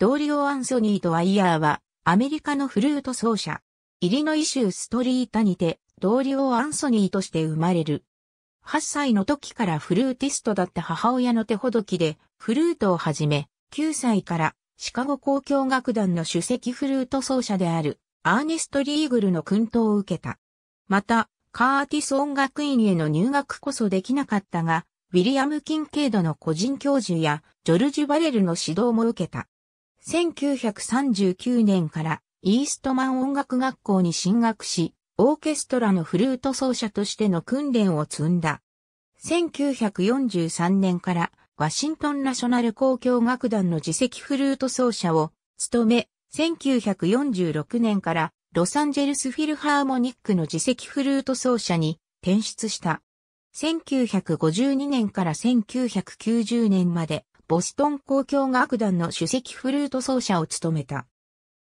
同僚アンソニーとワイヤーは、アメリカのフルート奏者、イリノイ州ストリータにて、同僚アンソニーとして生まれる。8歳の時からフルーティストだった母親の手ほどきで、フルートをはじめ、9歳からシカゴ交響楽団の首席フルート奏者である、アーネスト・リーグルの訓導を受けた。また、カーティス音楽院への入学こそできなかったが、ウィリアム・キンケイドの個人教授や、ジョルジュ・バレルの指導も受けた。1939年からイーストマン音楽学校に進学し、オーケストラのフルート奏者としての訓練を積んだ。1943年からワシントンナショナル交響楽団の自席フルート奏者を務め、1946年からロサンゼルスフィルハーモニックの自席フルート奏者に転出した。1952年から1990年までボストン公共楽団の首席フルート奏者を務めた。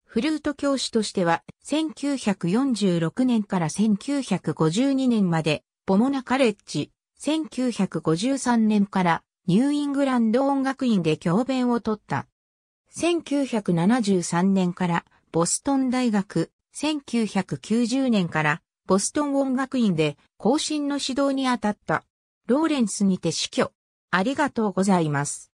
フルート教師としては、1946年から1952年まで、ボモナカレッジ、1953年からニューイングランド音楽院で教鞭を取った。1973年からボストン大学、1990年からボストン音楽院で更新の指導に当たった。ローレンスにて死去。ありがとうございます。